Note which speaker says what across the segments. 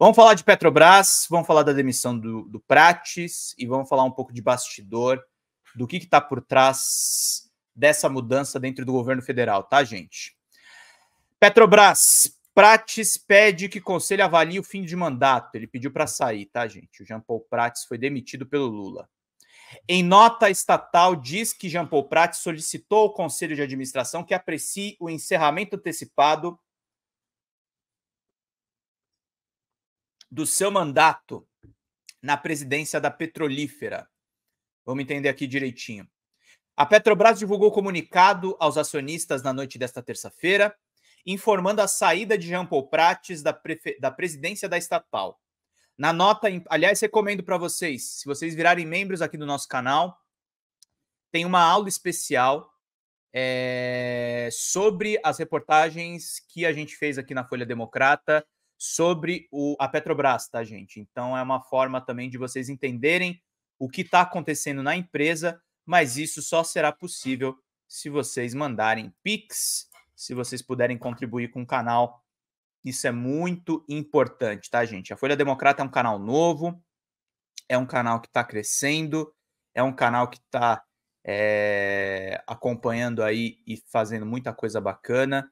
Speaker 1: Vamos falar de Petrobras, vamos falar da demissão do, do Prates e vamos falar um pouco de bastidor, do que está por trás dessa mudança dentro do governo federal, tá, gente? Petrobras, Prates pede que conselho avalie o fim de mandato. Ele pediu para sair, tá, gente? O Jean Paul Prates foi demitido pelo Lula. Em nota estatal, diz que Jean Paul Prates solicitou ao conselho de administração que aprecie o encerramento antecipado do seu mandato na presidência da Petrolífera. Vamos entender aqui direitinho. A Petrobras divulgou comunicado aos acionistas na noite desta terça-feira, informando a saída de Jean Paul Prates da, da presidência da estatal. Na nota, aliás, recomendo para vocês, se vocês virarem membros aqui do nosso canal, tem uma aula especial é, sobre as reportagens que a gente fez aqui na Folha Democrata sobre o, a Petrobras, tá, gente? Então é uma forma também de vocês entenderem o que está acontecendo na empresa, mas isso só será possível se vocês mandarem Pix, se vocês puderem contribuir com o canal. Isso é muito importante, tá, gente? A Folha Democrata é um canal novo, é um canal que está crescendo, é um canal que está é, eh, acompanhando aí e fazendo muita coisa bacana.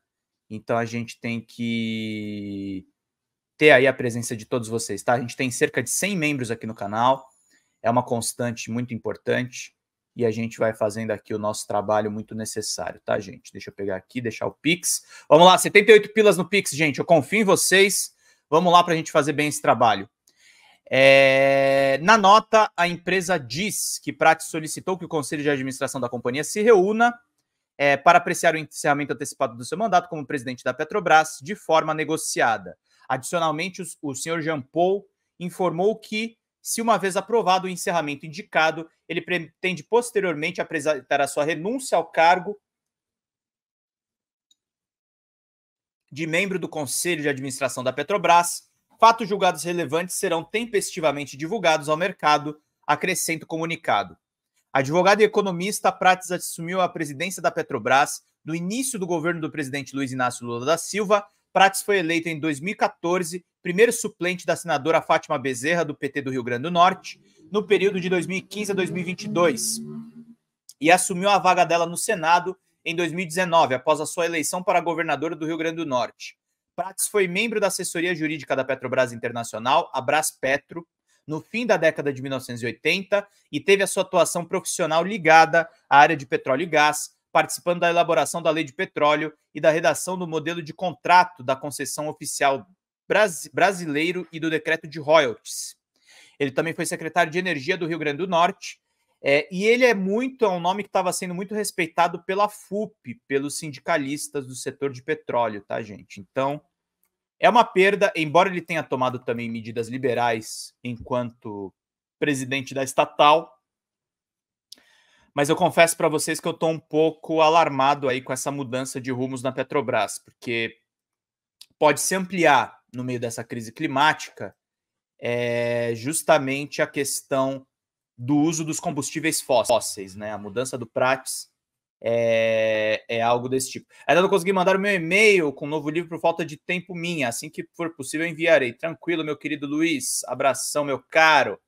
Speaker 1: Então a gente tem que ter aí a presença de todos vocês, tá? A gente tem cerca de 100 membros aqui no canal, é uma constante muito importante e a gente vai fazendo aqui o nosso trabalho muito necessário, tá, gente? Deixa eu pegar aqui, deixar o Pix. Vamos lá, 78 pilas no Pix, gente, eu confio em vocês. Vamos lá para a gente fazer bem esse trabalho. É... Na nota, a empresa diz que Prat solicitou que o conselho de administração da companhia se reúna é, para apreciar o encerramento antecipado do seu mandato como presidente da Petrobras de forma negociada. Adicionalmente, o, o senhor Jean Paul informou que, se uma vez aprovado o encerramento indicado, ele pretende posteriormente apresentar a sua renúncia ao cargo de membro do Conselho de Administração da Petrobras. Fatos julgados relevantes serão tempestivamente divulgados ao mercado, acrescenta o comunicado. Advogado e economista Prates assumiu a presidência da Petrobras no início do governo do presidente Luiz Inácio Lula da Silva Prates foi eleita em 2014 primeiro suplente da senadora Fátima Bezerra, do PT do Rio Grande do Norte, no período de 2015 a 2022, e assumiu a vaga dela no Senado em 2019, após a sua eleição para governadora do Rio Grande do Norte. Prates foi membro da assessoria jurídica da Petrobras Internacional, a Braspetro, no fim da década de 1980 e teve a sua atuação profissional ligada à área de petróleo e gás, participando da elaboração da lei de petróleo e da redação do modelo de contrato da concessão oficial Bras brasileiro e do decreto de royalties. Ele também foi secretário de Energia do Rio Grande do Norte. É, e ele é muito, é um nome que estava sendo muito respeitado pela FUP, pelos sindicalistas do setor de petróleo, tá, gente? Então, é uma perda, embora ele tenha tomado também medidas liberais enquanto presidente da estatal, mas eu confesso para vocês que eu estou um pouco alarmado aí com essa mudança de rumos na Petrobras, porque pode se ampliar no meio dessa crise climática é justamente a questão do uso dos combustíveis fósseis, né? A mudança do Prates é, é, algo desse tipo. Ainda não consegui mandar o meu e-mail com o um novo livro por falta de tempo minha. Assim que for possível, enviarei. Tranquilo, meu querido Luiz. Abração, meu caro.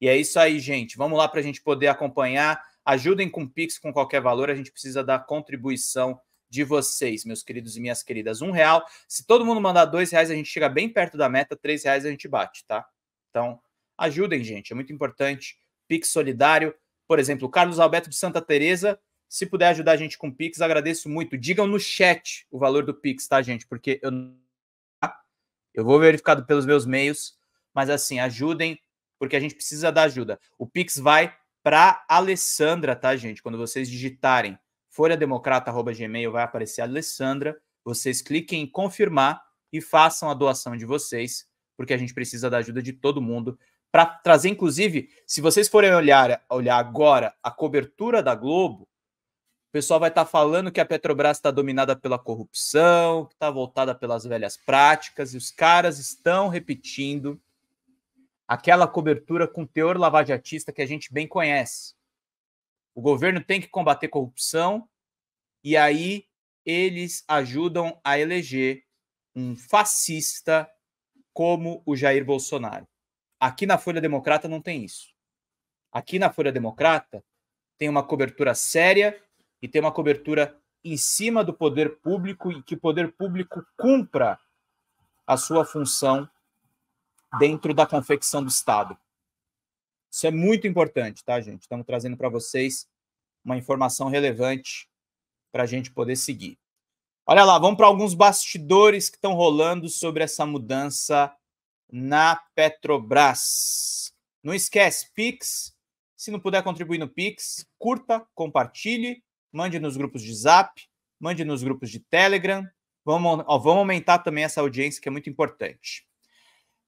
Speaker 1: E é isso aí, gente. Vamos lá para a gente poder acompanhar Ajudem com Pix, com qualquer valor, a gente precisa da contribuição de vocês, meus queridos e minhas queridas. Um real. Se todo mundo mandar dois reais, a gente chega bem perto da meta. Três reais a gente bate, tá? Então, ajudem, gente. É muito importante. Pix solidário. Por exemplo, o Carlos Alberto de Santa Teresa. Se puder ajudar a gente com Pix, agradeço muito. Digam no chat o valor do Pix, tá, gente? Porque eu tá? eu vou verificado pelos meus meios, mas assim, ajudem, porque a gente precisa da ajuda. O Pix vai para Alessandra, tá, gente? Quando vocês digitarem folhademocrata.gmail vai aparecer a Alessandra. Vocês cliquem em confirmar e façam a doação de vocês, porque a gente precisa da ajuda de todo mundo para trazer, inclusive, se vocês forem olhar, olhar agora a cobertura da Globo, o pessoal vai estar tá falando que a Petrobras está dominada pela corrupção, que está voltada pelas velhas práticas, e os caras estão repetindo aquela cobertura com teor lavajatista que a gente bem conhece. O governo tem que combater corrupção e aí eles ajudam a eleger um fascista como o Jair Bolsonaro. Aqui na Folha Democrata não tem isso. Aqui na Folha Democrata tem uma cobertura séria e tem uma cobertura em cima do poder público e que o poder público cumpra a sua função dentro da confecção do Estado. Isso é muito importante, tá, gente? Estamos trazendo para vocês uma informação relevante para a gente poder seguir. Olha lá, vamos para alguns bastidores que estão rolando sobre essa mudança na Petrobras. Não esquece, Pix. Se não puder contribuir no Pix, curta, compartilhe, mande nos grupos de Zap, mande nos grupos de Telegram. Vamos, ó, vamos aumentar também essa audiência que é muito importante.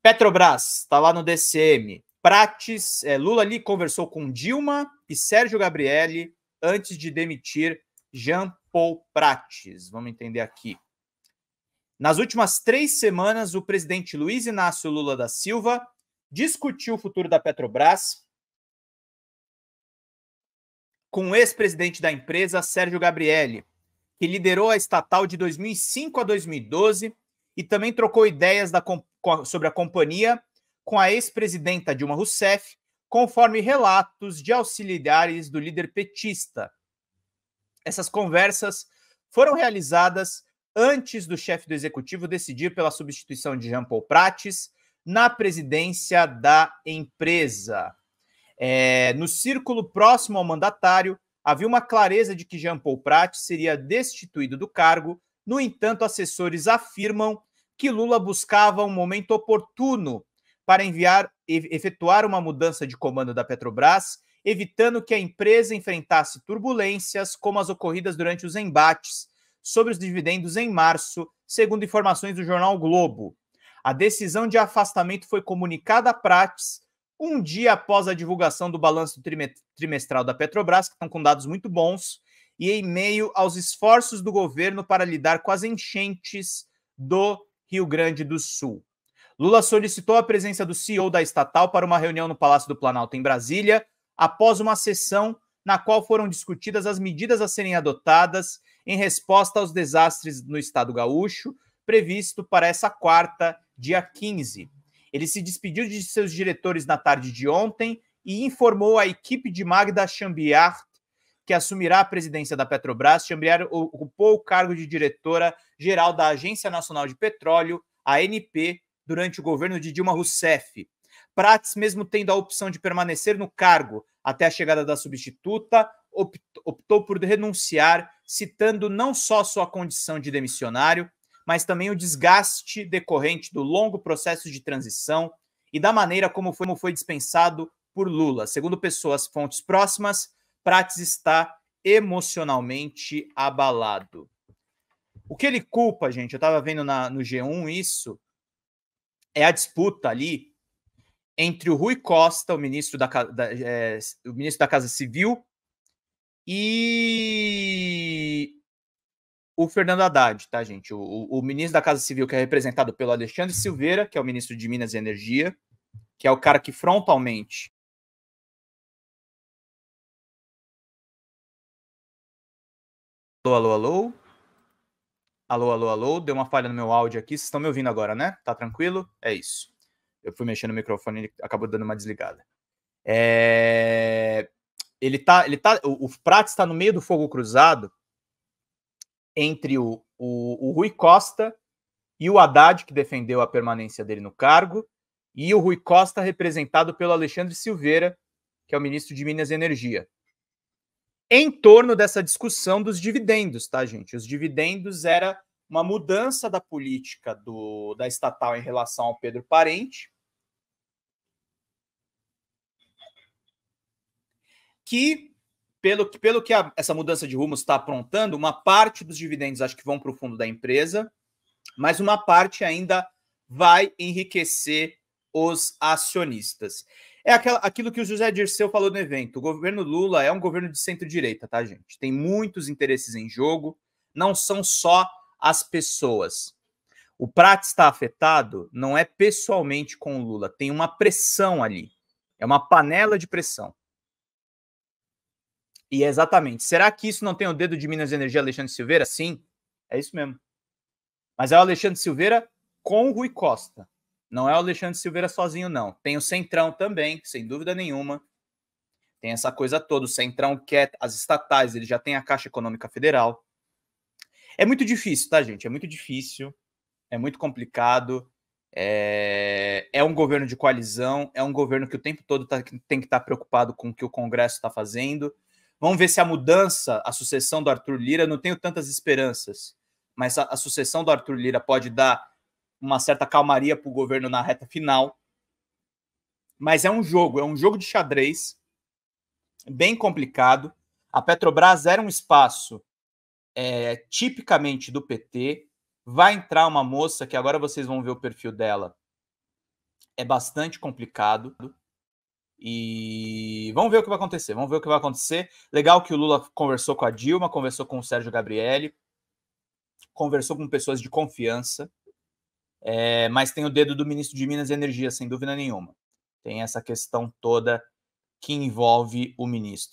Speaker 1: Petrobras, está lá no DCM. Prates, é, Lula ali conversou com Dilma e Sérgio Gabrielli antes de demitir Jean Paul Prates. Vamos entender aqui. Nas últimas três semanas, o presidente Luiz Inácio Lula da Silva discutiu o futuro da Petrobras com o ex-presidente da empresa, Sérgio Gabrielli, que liderou a estatal de 2005 a 2012 e também trocou ideias da, sobre a companhia com a ex-presidenta Dilma Rousseff, conforme relatos de auxiliares do líder petista. Essas conversas foram realizadas antes do chefe do executivo decidir pela substituição de Jean Paul Prates na presidência da empresa. É, no círculo próximo ao mandatário, havia uma clareza de que Jean Paul Prates seria destituído do cargo. No entanto, assessores afirmam que Lula buscava um momento oportuno para enviar, efetuar uma mudança de comando da Petrobras, evitando que a empresa enfrentasse turbulências como as ocorridas durante os embates sobre os dividendos em março, segundo informações do jornal Globo. A decisão de afastamento foi comunicada à Prates um dia após a divulgação do balanço trimestral da Petrobras, que estão com dados muito bons, e em meio aos esforços do governo para lidar com as enchentes do Rio Grande do Sul. Lula solicitou a presença do CEO da estatal para uma reunião no Palácio do Planalto, em Brasília, após uma sessão na qual foram discutidas as medidas a serem adotadas em resposta aos desastres no estado gaúcho, previsto para essa quarta, dia 15. Ele se despediu de seus diretores na tarde de ontem e informou a equipe de Magda Chambiar que assumirá a presidência da Petrobras, Chambriar ocupou o cargo de diretora-geral da Agência Nacional de Petróleo, ANP, durante o governo de Dilma Rousseff. Prates, mesmo tendo a opção de permanecer no cargo até a chegada da substituta, optou por renunciar, citando não só sua condição de demissionário, mas também o desgaste decorrente do longo processo de transição e da maneira como foi, como foi dispensado por Lula. Segundo pessoas fontes próximas, Prates está emocionalmente abalado. O que ele culpa, gente, eu estava vendo na, no G1 isso, é a disputa ali entre o Rui Costa, o ministro da, da é, o ministro da Casa Civil, e o Fernando Haddad, tá, gente? O, o, o, ministro da Casa Civil, que é representado pelo Alexandre Silveira, que é o ministro de Minas e Energia, que é o cara que frontalmente Alô, alô, alô. Alô, alô, alô. Deu uma falha no meu áudio aqui. Vocês estão me ouvindo agora, né? Tá tranquilo? É isso. Eu fui mexendo no microfone e acabou dando uma desligada. É... Ele tá, ele tá, o, o Prats está no meio do fogo cruzado entre o, o, o Rui Costa e o Haddad, que defendeu a permanência dele no cargo, e o Rui Costa, representado pelo Alexandre Silveira, que é o ministro de Minas e Energia em torno dessa discussão dos dividendos, tá, gente? Os dividendos era uma mudança da política do, da estatal em relação ao Pedro Parente, que, pelo, pelo que a, essa mudança de rumo está aprontando, uma parte dos dividendos acho que vão para o fundo da empresa, mas uma parte ainda vai enriquecer os acionistas. É aquela, aquilo que o José Dirceu falou no evento. O governo Lula é um governo de centro-direita, tá, gente? Tem muitos interesses em jogo, não são só as pessoas. O Prat está afetado não é pessoalmente com o Lula, tem uma pressão ali. É uma panela de pressão. E é exatamente. Será que isso não tem o dedo de Minas de Energia Alexandre Silveira? Sim, é isso mesmo. Mas é o Alexandre Silveira com o Rui Costa. Não é o Alexandre Silveira sozinho, não. Tem o Centrão também, sem dúvida nenhuma. Tem essa coisa toda. O Centrão quer as estatais, ele já tem a Caixa Econômica Federal. É muito difícil, tá, gente? É muito difícil, é muito complicado. É, é um governo de coalizão, é um governo que o tempo todo tá, tem que estar tá preocupado com o que o Congresso está fazendo. Vamos ver se a mudança, a sucessão do Arthur Lira, não tenho tantas esperanças, mas a, a sucessão do Arthur Lira pode dar uma certa calmaria para o governo na reta final. Mas é um jogo, é um jogo de xadrez bem complicado. A Petrobras era um espaço é, tipicamente do PT. Vai entrar uma moça que agora vocês vão ver o perfil dela. É bastante complicado. E vamos ver o que vai acontecer. Vamos ver o que vai acontecer. Legal que o Lula conversou com a Dilma, conversou com o Sérgio Gabrielli, conversou com pessoas de confiança é, mas tem o dedo do ministro de Minas e Energia, sem dúvida nenhuma. Tem essa questão toda que envolve o ministro.